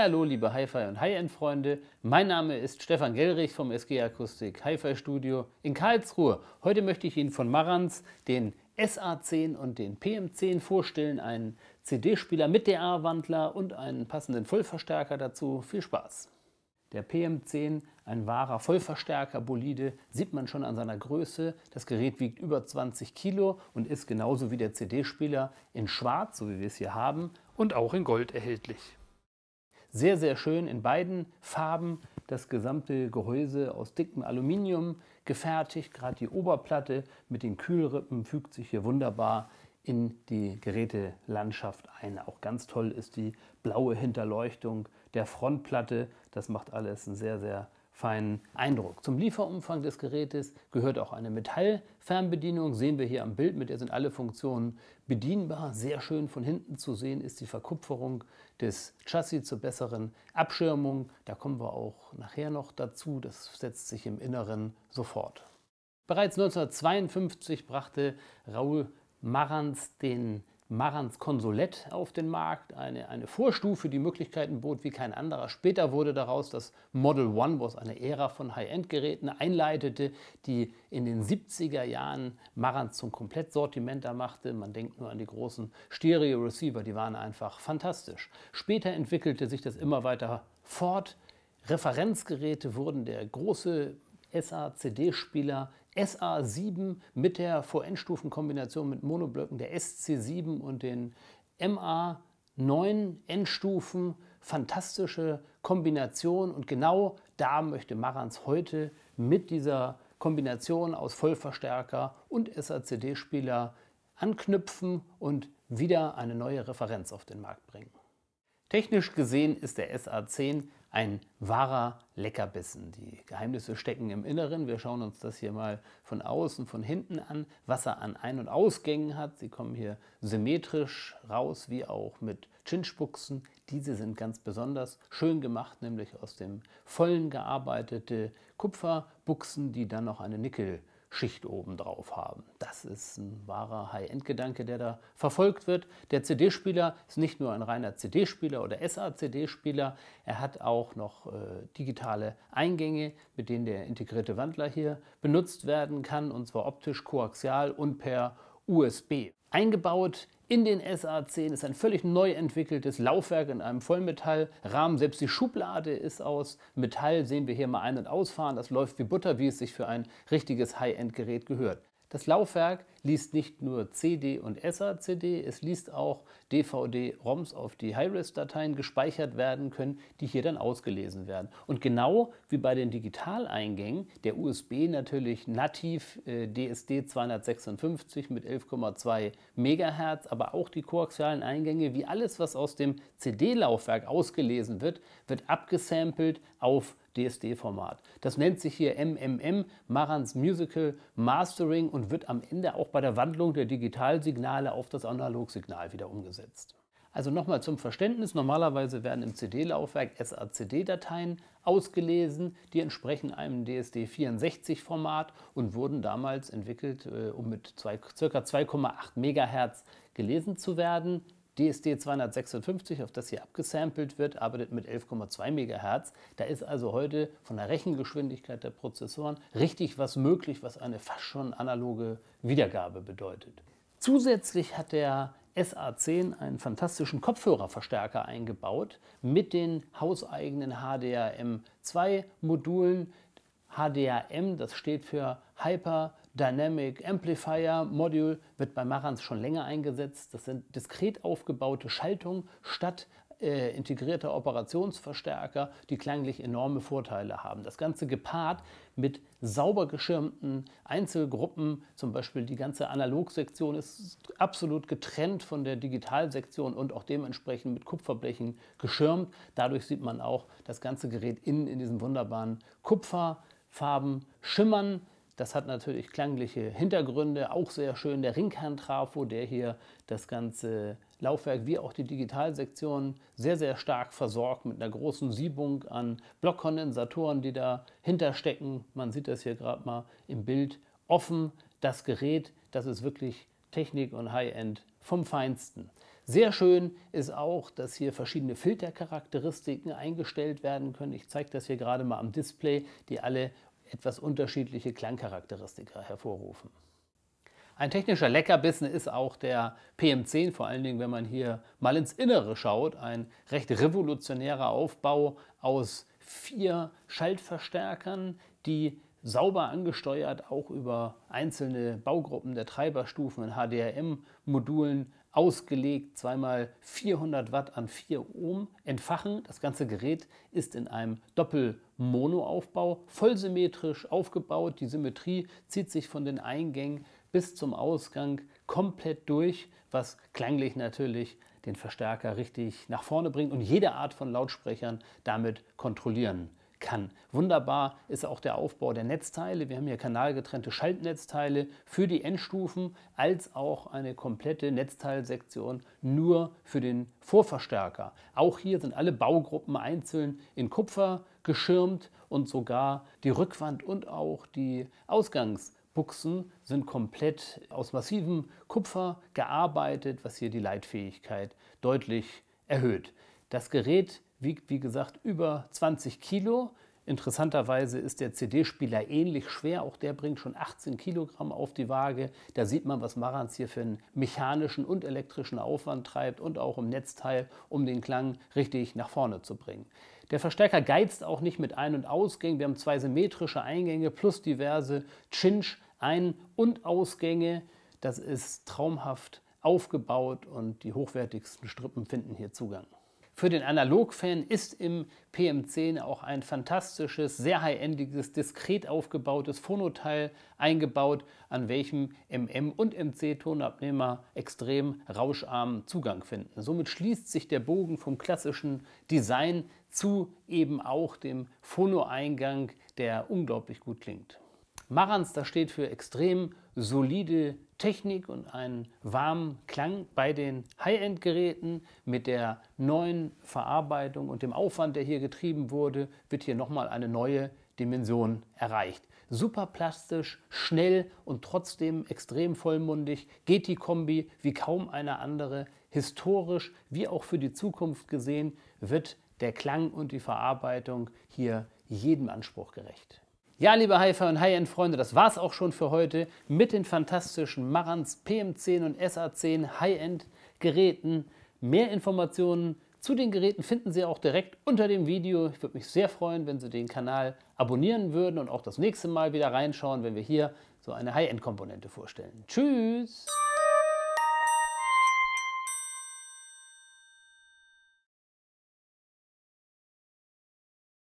Hallo, liebe Hi-Fi und High-End-Freunde. Mein Name ist Stefan Gellrich vom SG Akustik Hi-Fi Studio in Karlsruhe. Heute möchte ich Ihnen von Marantz den SA10 und den PM10 vorstellen, einen CD-Spieler mit DA-Wandler und einen passenden Vollverstärker dazu. Viel Spaß! Der PM10, ein wahrer Vollverstärker-Bolide, sieht man schon an seiner Größe. Das Gerät wiegt über 20 Kilo und ist genauso wie der CD-Spieler in Schwarz, so wie wir es hier haben, und auch in Gold erhältlich. Sehr, sehr schön in beiden Farben. Das gesamte Gehäuse aus dickem Aluminium gefertigt. Gerade die Oberplatte mit den Kühlrippen fügt sich hier wunderbar in die Gerätelandschaft ein. Auch ganz toll ist die blaue Hinterleuchtung der Frontplatte. Das macht alles einen sehr, sehr feinen Eindruck. Zum Lieferumfang des Gerätes gehört auch eine Metallfernbedienung, sehen wir hier am Bild, mit der sind alle Funktionen bedienbar. Sehr schön von hinten zu sehen ist die Verkupferung des Chassis zur besseren Abschirmung. Da kommen wir auch nachher noch dazu, das setzt sich im Inneren sofort. Bereits 1952 brachte Raoul Marantz den Marans Konsolett auf den Markt, eine, eine Vorstufe, die Möglichkeiten bot wie kein anderer. Später wurde daraus das Model One, was eine Ära von High-End-Geräten einleitete, die in den 70er Jahren Marans zum Komplettsortiment da machte. Man denkt nur an die großen Stereo-Receiver, die waren einfach fantastisch. Später entwickelte sich das immer weiter fort. Referenzgeräte wurden der große SA-CD-Spieler SA7 mit der VN-Stufenkombination mit Monoblöcken der SC7 und den MA9 Endstufen. Fantastische Kombination und genau da möchte Marans heute mit dieser Kombination aus Vollverstärker und SACD-Spieler anknüpfen und wieder eine neue Referenz auf den Markt bringen. Technisch gesehen ist der SA10 ein wahrer Leckerbissen. Die Geheimnisse stecken im Inneren. Wir schauen uns das hier mal von außen, von hinten an, was er an Ein- und Ausgängen hat. Sie kommen hier symmetrisch raus, wie auch mit Chinchbuchsen. Diese sind ganz besonders schön gemacht, nämlich aus dem vollen gearbeitete Kupferbuchsen, die dann noch eine Nickel- Schicht oben drauf haben. Das ist ein wahrer High-End-Gedanke, der da verfolgt wird. Der CD-Spieler ist nicht nur ein reiner CD-Spieler oder SACD-Spieler, er hat auch noch äh, digitale Eingänge, mit denen der integrierte Wandler hier benutzt werden kann, und zwar optisch, koaxial und per USB eingebaut in den SA10 ist ein völlig neu entwickeltes Laufwerk in einem Vollmetallrahmen. Selbst die Schublade ist aus Metall, sehen wir hier mal ein- und ausfahren. Das läuft wie Butter, wie es sich für ein richtiges High-End-Gerät gehört. Das Laufwerk liest nicht nur CD und SA-CD, es liest auch DVD-ROMs auf die High-Res-Dateien gespeichert werden können, die hier dann ausgelesen werden. Und genau wie bei den Digitaleingängen, der USB natürlich nativ äh, DSD 256 mit 11,2 MHz, aber auch die koaxialen Eingänge, wie alles, was aus dem CD-Laufwerk ausgelesen wird, wird abgesampelt auf DSD-Format. Das nennt sich hier MMM, Marans Musical Mastering und wird am Ende auch bei der Wandlung der Digitalsignale auf das Analogsignal wieder umgesetzt umgesetzt. Also nochmal zum Verständnis, normalerweise werden im CD-Laufwerk SACD-Dateien ausgelesen, die entsprechen einem DSD64-Format und wurden damals entwickelt, äh, um mit zwei, ca. 2,8 MHz gelesen zu werden. DSD 256, auf das hier abgesampelt wird, arbeitet mit 11,2 MHz. Da ist also heute von der Rechengeschwindigkeit der Prozessoren richtig was möglich, was eine fast schon analoge Wiedergabe bedeutet. Zusätzlich hat der SA10 einen fantastischen Kopfhörerverstärker eingebaut mit den hauseigenen HDRM2-Modulen. HDRM, das steht für Hyper Dynamic Amplifier Module, wird bei Marantz schon länger eingesetzt. Das sind diskret aufgebaute Schaltungen statt äh, integrierter Operationsverstärker, die klanglich enorme Vorteile haben. Das Ganze gepaart mit sauber geschirmten Einzelgruppen, zum Beispiel die ganze Analogsektion ist absolut getrennt von der Digitalsektion und auch dementsprechend mit Kupferblechen geschirmt. Dadurch sieht man auch das ganze Gerät innen in diesen wunderbaren Kupferfarben schimmern. Das hat natürlich klangliche Hintergründe, auch sehr schön der Ringkern-Trafo, der hier das ganze Laufwerk wie auch die Digitalsektion sehr, sehr stark versorgt mit einer großen Siebung an Blockkondensatoren, die dahinter stecken. Man sieht das hier gerade mal im Bild offen. Das Gerät, das ist wirklich Technik und High-End vom Feinsten. Sehr schön ist auch, dass hier verschiedene Filtercharakteristiken eingestellt werden können. Ich zeige das hier gerade mal am Display, die alle etwas unterschiedliche Klangcharakteristika hervorrufen. Ein technischer Leckerbissen ist auch der PM10, vor allen Dingen, wenn man hier mal ins Innere schaut. Ein recht revolutionärer Aufbau aus vier Schaltverstärkern, die sauber angesteuert auch über einzelne Baugruppen der Treiberstufen in HDRM-Modulen ausgelegt, zweimal 400 Watt an 4 Ohm entfachen. Das ganze Gerät ist in einem Doppel-Mono-Aufbau, vollsymmetrisch aufgebaut. Die Symmetrie zieht sich von den Eingängen bis zum Ausgang komplett durch, was klanglich natürlich den Verstärker richtig nach vorne bringt und jede Art von Lautsprechern damit kontrollieren kann. Wunderbar ist auch der Aufbau der Netzteile. Wir haben hier kanalgetrennte Schaltnetzteile für die Endstufen als auch eine komplette Netzteilsektion nur für den Vorverstärker. Auch hier sind alle Baugruppen einzeln in Kupfer geschirmt und sogar die Rückwand und auch die Ausgangs- Buchsen sind komplett aus massivem Kupfer gearbeitet, was hier die Leitfähigkeit deutlich erhöht. Das Gerät wiegt wie gesagt über 20 Kilo. Interessanterweise ist der CD-Spieler ähnlich schwer, auch der bringt schon 18 Kilogramm auf die Waage. Da sieht man, was Marans hier für einen mechanischen und elektrischen Aufwand treibt und auch im Netzteil, um den Klang richtig nach vorne zu bringen. Der Verstärker geizt auch nicht mit Ein- und Ausgängen. Wir haben zwei symmetrische Eingänge plus diverse Chinch, Ein- und Ausgänge. Das ist traumhaft aufgebaut und die hochwertigsten Strippen finden hier Zugang. Für den Analogfan ist im PM10 auch ein fantastisches, sehr high-endiges, diskret aufgebautes Phonoteil eingebaut, an welchem MM- und MC-Tonabnehmer extrem rauscharmen Zugang finden. Somit schließt sich der Bogen vom klassischen Design zu eben auch dem Phono-Eingang, der unglaublich gut klingt. Marans, das steht für extrem solide Technik und einen warmen Klang bei den High-End-Geräten. Mit der neuen Verarbeitung und dem Aufwand, der hier getrieben wurde, wird hier nochmal eine neue Dimension erreicht. Super plastisch, schnell und trotzdem extrem vollmundig geht die Kombi wie kaum eine andere. Historisch wie auch für die Zukunft gesehen wird der Klang und die Verarbeitung hier jedem Anspruch gerecht. Ja, liebe hi und High-End-Freunde, das war es auch schon für heute mit den fantastischen Marans PM10 und SA10 High-End-Geräten. Mehr Informationen zu den Geräten finden Sie auch direkt unter dem Video. Ich würde mich sehr freuen, wenn Sie den Kanal abonnieren würden und auch das nächste Mal wieder reinschauen, wenn wir hier so eine High-End-Komponente vorstellen. Tschüss!